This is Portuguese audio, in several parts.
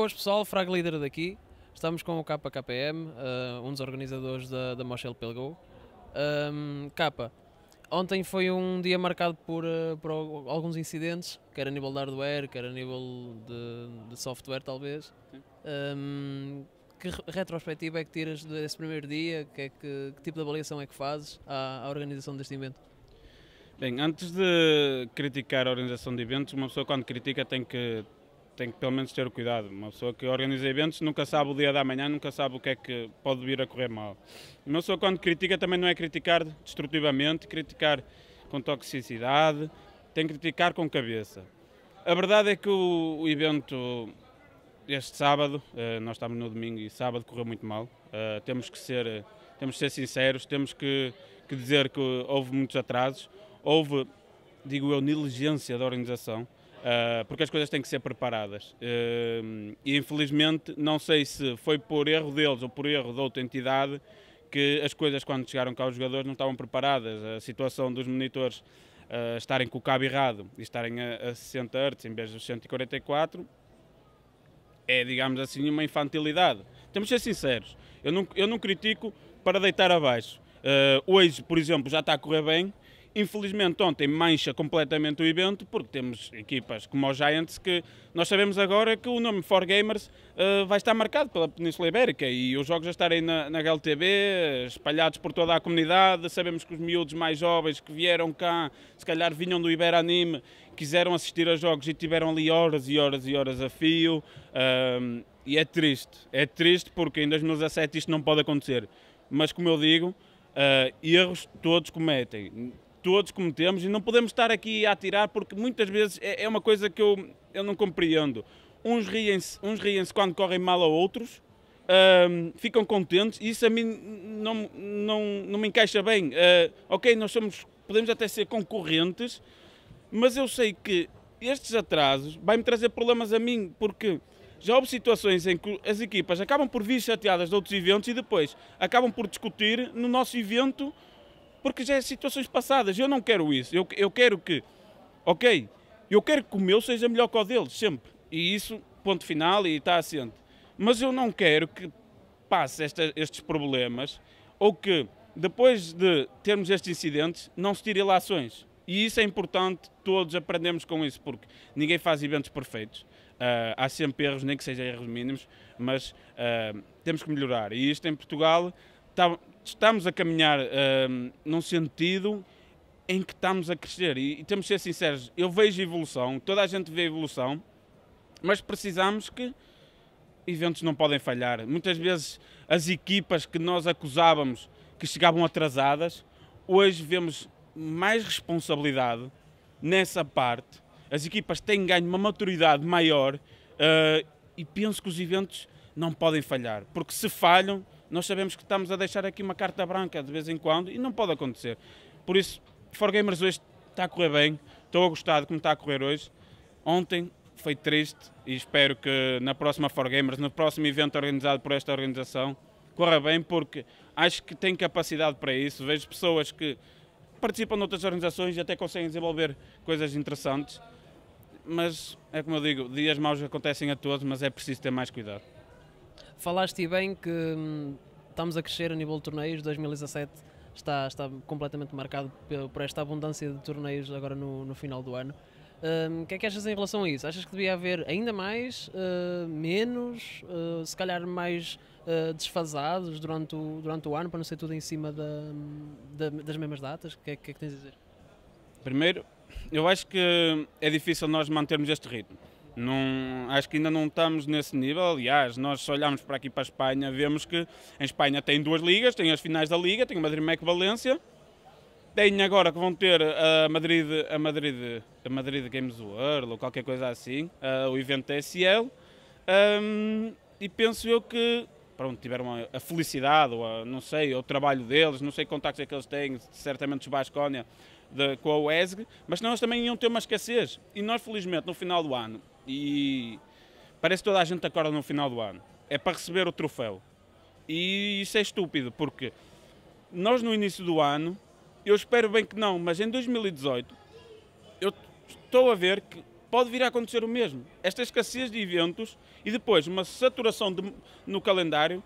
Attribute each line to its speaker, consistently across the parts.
Speaker 1: boas pessoal, Frag Líder daqui. Estamos com o KKM, uh, eh, um dos organizadores da, da Moshel Pelgo. Um, ehm, K, ontem foi um dia marcado por, uh, por alguns incidentes, quer a nível de hardware, quer a nível de, de software talvez. Um, ehm, que retrospectiva é que tiras desse primeiro dia? Que, é que, que tipo de avaliação é que fazes à, à organização deste evento?
Speaker 2: Bem, antes de criticar a organização de eventos, uma pessoa quando critica tem que tem que pelo menos ter o cuidado. Uma pessoa que organiza eventos nunca sabe o dia da manhã, nunca sabe o que é que pode vir a correr mal. Uma pessoa quando critica também não é criticar destrutivamente, criticar com toxicidade, tem que criticar com cabeça. A verdade é que o, o evento este sábado, eh, nós estamos no domingo e sábado correu muito mal. Eh, temos que ser, temos que ser sinceros, temos que, que dizer que houve muitos atrasos, houve, digo eu, negligência da organização. Uh, porque as coisas têm que ser preparadas. Uh, e infelizmente, não sei se foi por erro deles ou por erro de outra entidade que as coisas, quando chegaram cá os jogadores, não estavam preparadas. A situação dos monitores uh, estarem com o cabo errado e estarem a, a 60 Hz em vez dos 144 é, digamos assim, uma infantilidade. Temos de ser sinceros. Eu não, eu não critico para deitar abaixo. hoje, por exemplo, já está a correr bem Infelizmente, ontem mancha completamente o evento, porque temos equipas como o Giants que nós sabemos agora que o nome For Gamers uh, vai estar marcado pela Península Ibérica e os jogos já estarem na, na espalhados por toda a comunidade. Sabemos que os miúdos mais jovens que vieram cá, se calhar vinham do Iberanime, quiseram assistir a jogos e tiveram ali horas e horas e horas a fio. Uh, e é triste, é triste porque em 2017 isto não pode acontecer. Mas como eu digo, uh, erros todos cometem todos cometemos e não podemos estar aqui a atirar porque muitas vezes é, é uma coisa que eu, eu não compreendo. Uns riem-se uns riem quando correm mal a outros, uh, ficam contentes e isso a mim não, não, não me encaixa bem. Uh, ok, nós somos, podemos até ser concorrentes, mas eu sei que estes atrasos vai-me trazer problemas a mim porque já houve situações em que as equipas acabam por vir chateadas de outros eventos e depois acabam por discutir no nosso evento porque já é situações passadas. Eu não quero isso. Eu, eu quero que, ok, eu quero que o meu seja melhor que o deles, sempre. E isso, ponto final, e está assente. Mas eu não quero que passe esta, estes problemas ou que depois de termos estes incidentes não se tirem lações. E isso é importante, todos aprendemos com isso, porque ninguém faz eventos perfeitos. Uh, há sempre erros, nem que sejam erros mínimos, mas uh, temos que melhorar. E isto em Portugal está, estamos a caminhar hum, num sentido em que estamos a crescer e, e temos de ser sinceros, eu vejo evolução, toda a gente vê evolução, mas precisamos que eventos não podem falhar. Muitas vezes as equipas que nós acusávamos que chegavam atrasadas, hoje vemos mais responsabilidade nessa parte. As equipas têm ganho uma maturidade maior uh, e penso que os eventos não podem falhar, porque se falham, nós sabemos que estamos a deixar aqui uma carta branca de vez em quando e não pode acontecer. Por isso, Gamers hoje está a correr bem, estou a gostar de como está a correr hoje. Ontem foi triste e espero que na próxima Gamers no próximo evento organizado por esta organização, corra bem porque acho que tem capacidade para isso. Vejo pessoas que participam de outras organizações e até conseguem desenvolver coisas interessantes. Mas é como eu digo, dias maus acontecem a todos, mas é preciso ter mais cuidado. Falaste bem que hum, estamos a crescer
Speaker 1: a nível de torneios, 2017 está, está completamente marcado por esta abundância de torneios agora no, no final do ano. Hum, o um, que é que achas em relação a isso? Achas que devia haver ainda mais, uh, menos, uh, se calhar mais uh, desfasados durante o, durante o ano, para não ser tudo em cima da, da, das mesmas datas? O que, é, que é que tens a dizer?
Speaker 2: Primeiro, eu acho que é difícil nós mantermos este ritmo acho que ainda não estamos nesse nível. Aliás, nós se olharmos para aqui para a Espanha, vemos que em Espanha tem duas ligas, tem as finais da Liga, tem o Madrid-Mec Valência, tem agora que vão ter a Madrid, a Madrid, a Madrid Games World ou qualquer coisa assim, o evento TSL. Um, e penso eu que pronto, tiveram a, felicidade, ou a, não sei, o trabalho deles, não sei que contactos é que eles têm, certamente os Bascónia, com a UESG, mas nós também iam ter uma escassez. E nós, felizmente, no final do ano, e parece que toda a gente acorda no final do ano. É para receber o troféu. E isso é estúpido, porque nós no início do ano, eu espero bem que não, mas em 2018 eu estou a ver que pode vir a acontecer o mesmo. Esta escassez de eventos e depois uma saturação de, no calendário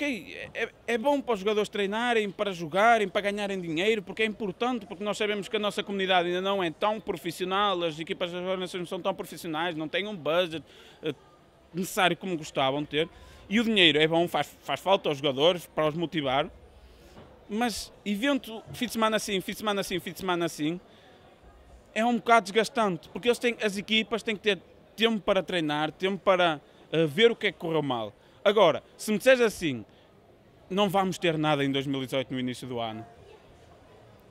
Speaker 2: ok, é, é bom para os jogadores treinarem, para jogarem, para ganharem dinheiro, porque é importante, porque nós sabemos que a nossa comunidade ainda não é tão profissional, as equipas das organizações não são tão profissionais, não têm um budget eh, necessário como gostavam de ter. E o dinheiro é bom, faz, faz falta aos jogadores para os motivar. Mas evento fim de semana assim, fim de semana assim, fim de semana assim, é um bocado desgastante, porque eles têm, as equipas têm que ter tempo para treinar, tempo para uh, ver o que é que correu mal. Agora, se me disseres assim, não vamos ter nada em 2018 no início do ano,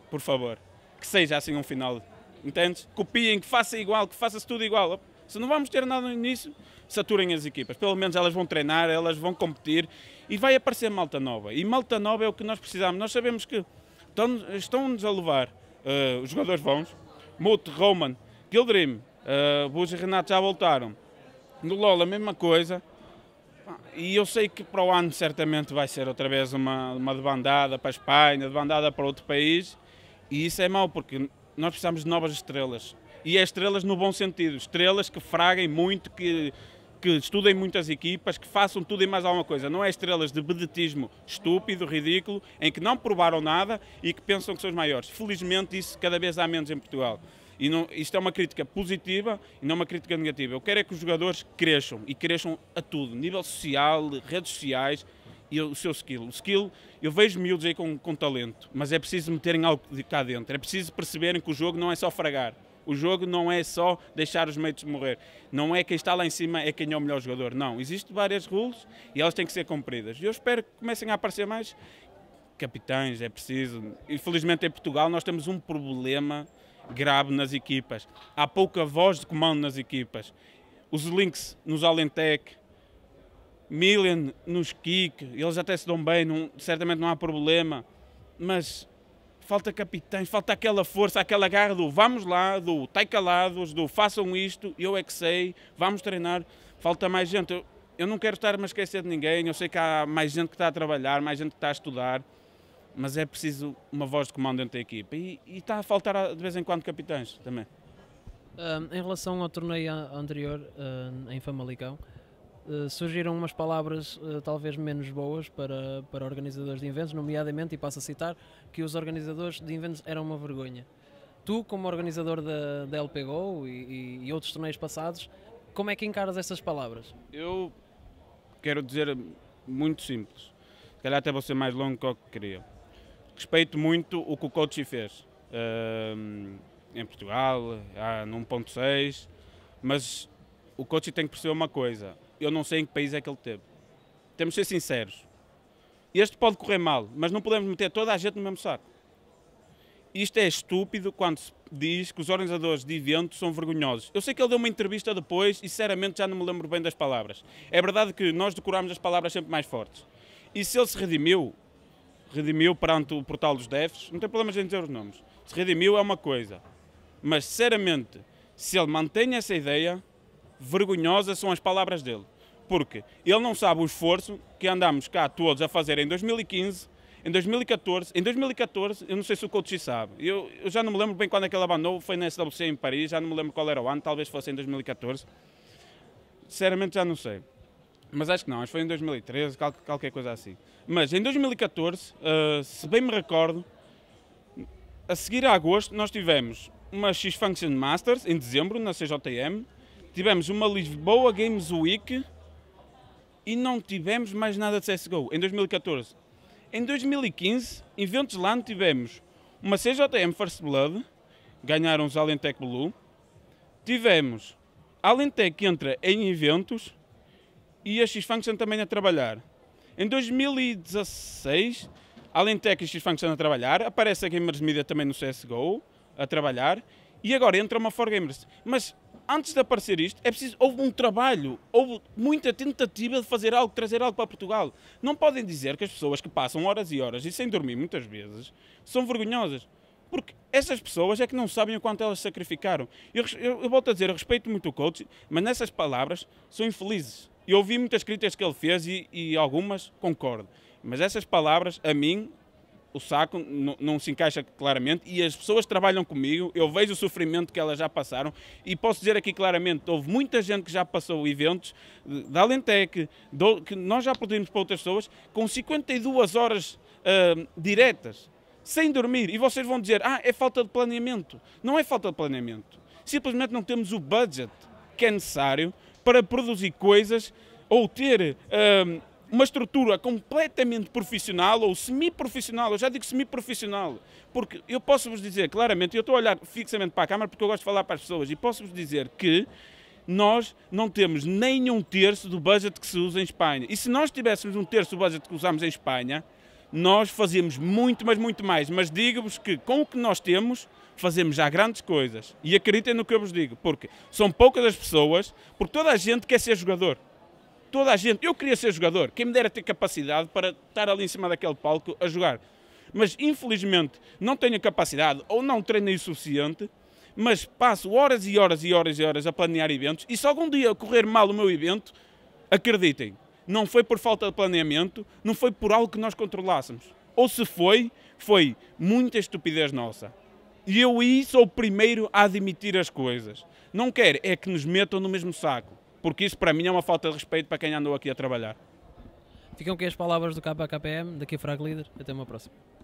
Speaker 2: por favor, que seja assim um final, entendes? Copiem, que faça igual, que faça-se tudo igual. Se não vamos ter nada no início, saturem as equipas. Pelo menos elas vão treinar, elas vão competir e vai aparecer malta nova. E malta nova é o que nós precisamos. Nós sabemos que estão-nos a levar uh, os jogadores bons. Mouto, Roman, Gildrim, uh, eh, e Renato já voltaram. No Lola, a mesma coisa. E eu sei que para o ano certamente vai ser outra vez uma, uma debandada para a Espanha, debandada para outro país, e isso é mau, porque nós precisamos de novas estrelas. E é estrelas no bom sentido, estrelas que fraguem muito, que, que estudem muitas equipas, que façam tudo e mais alguma coisa. Não é estrelas de bedetismo estúpido, ridículo, em que não provaram nada e que pensam que são os maiores. Felizmente isso cada vez há menos em Portugal. E não, isto é uma crítica positiva e não é uma crítica negativa. Eu quero é que os jogadores cresçam e cresçam a tudo, nível social, redes sociais e o seu skill. O skill, eu vejo miúdos aí com, com talento, mas é preciso meterem algo de cá dentro, é preciso perceberem que o jogo não é só fragar. O jogo não é só deixar os meios morrer. Não é quem está lá em cima é quem é o melhor jogador. Não. Existem várias rules e elas têm que ser cumpridas. E eu espero que comecem a aparecer mais capitães, é preciso. Infelizmente em Portugal nós temos um problema grave nas equipas. Há pouca voz de comando nas equipas. Os links nos Alentec, Milan nos Kik, eles até se dão bem, não, certamente não há problema, mas falta capitães, falta aquela força, aquela garra do vamos lá, do tai tá calados, do façam isto, eu é que sei, vamos treinar, falta mais gente. Eu, eu não quero estar a esquecer de ninguém, eu sei que há mais gente que está a trabalhar, mais gente que está a estudar, mas é preciso uma voz de comando dentro da equipa e, e está a faltar ah, de vez em quando capitães também.
Speaker 1: Um, em relação ao torneio anterior uh, em Famalicão, uh, surgiram umas palavras uh, talvez menos boas para, para organizadores de eventos, nomeadamente, e passo a citar, que os organizadores de eventos eram uma vergonha. Tu, como organizador da, da LPGO e, e outros torneios passados, como é que encaras essas palavras?
Speaker 2: Eu quero dizer muito simples. Se calhar até vou ser mais longo que o que queria respeito muito o que o Coach fez uh, em Portugal, no num ponto 6, mas o Coach tem que perceber uma coisa, eu não sei em que país é que ele teve. Temos de ser sinceros. Este pode correr mal, mas não podemos meter toda a gente no mesmo saco. Isto é estúpido quando se diz que os organizadores de eventos são vergonhosos. Eu sei que ele deu uma entrevista depois e, sinceramente, já não me lembro bem das palavras. É verdade que nós decorámos as palavras sempre mais fortes. E se ele se redimiu, redimiu perante o portal dos DEFs, não tem a em dizer os nomes. Se redimiu é uma coisa. Mas, sinceramente, se ele mantém essa ideia, vergonhosas são as palavras dele. Porque ele não sabe o esforço que andamos cá todos a fazer em 2015, em 2014. Em 2014, eu não sei se o Coutinho sabe, eu, eu já não me lembro bem quando é que ele abandonou, foi na SWC em Paris, já não me lembro qual era o ano, talvez fosse em 2014. Sinceramente, já não sei mas acho que não, acho que foi em 2013, qualquer coisa assim. Mas em 2014, uh, eh, se bem me recordo, a seguir a agosto nós tivemos uma X-Function Masters em dezembro na CJM, tivemos uma Lisboa Games Week e não tivemos mais nada de CSGO em 2014. Em 2015, em lá tivemos uma CJM First Blood, ganharam os Alentec Blue, tivemos Alentec que entra em eventos e a X-Function também a trabalhar. Em 2016, Alentec e X-Function a trabalhar, aparece a Gamers Media também no CSGO a trabalhar, e agora entra uma For Gamers. Mas antes de aparecer isto, é preciso, houve um trabalho, houve muita tentativa de fazer algo, trazer algo para Portugal. Não podem dizer que as pessoas que passam horas e horas e sem dormir muitas vezes são vergonhosas. Porque essas pessoas é que não sabem o quanto elas sacrificaram. Eu, eu, eu volto a dizer, eu respeito muito o coach, mas nessas palavras são infelizes. E ouvi muitas críticas que ele fez e, e algumas concordo. Mas essas palavras, a mim, o saco não se encaixa claramente e as pessoas trabalham comigo, eu vejo o sofrimento que elas já passaram e posso dizer aqui claramente, houve muita gente que já passou eventos da Alentec, do, que nós já produzimos para outras pessoas, com 52 horas uh, diretas, sem dormir. E vocês vão dizer, ah, é falta de planeamento. Não é falta de planeamento. Simplesmente não temos o budget que é necessário para produzir coisas ou ter um, uma estrutura completamente profissional ou semi-profissional. Eu já digo semi-profissional, porque eu posso vos dizer claramente, eu estou a olhar fixamente para a câmara porque eu gosto de falar para as pessoas, e posso vos dizer que nós não temos nem um terço do budget que se usa em Espanha. E se nós tivéssemos um terço do budget que usamos em Espanha, nós fazemos muito, mas muito mais. Mas digo-vos que com o que nós temos, fazemos já grandes coisas. E acreditem no que eu vos digo, porque são poucas as pessoas, porque toda a gente quer ser jogador. Toda a gente. Eu queria ser jogador. Quem me dera ter capacidade para estar ali em cima daquele palco a jogar. Mas infelizmente não tenho capacidade ou não treinei o suficiente. Mas passo horas e horas e horas e horas a planear eventos e se algum dia correr mal o meu evento, acreditem, não foi por falta de planeamento, não foi por algo que nós controlássemos. Ou se foi, foi muita estupidez nossa. E eu aí sou o primeiro a admitir as coisas. Não quero é que nos metam no mesmo saco, porque isso para mim é uma falta de respeito para quem andou aqui a trabalhar.
Speaker 1: Ficam aqui as palavras do KKM, daqui a Frag Líder. Até uma próxima.